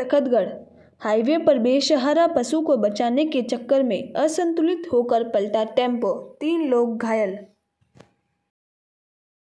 Takhatgarh highway पर बेसहारा पशु को बचाने के चक्कर में असंतुलित होकर पलटा टेम्पो तीन लोग घायल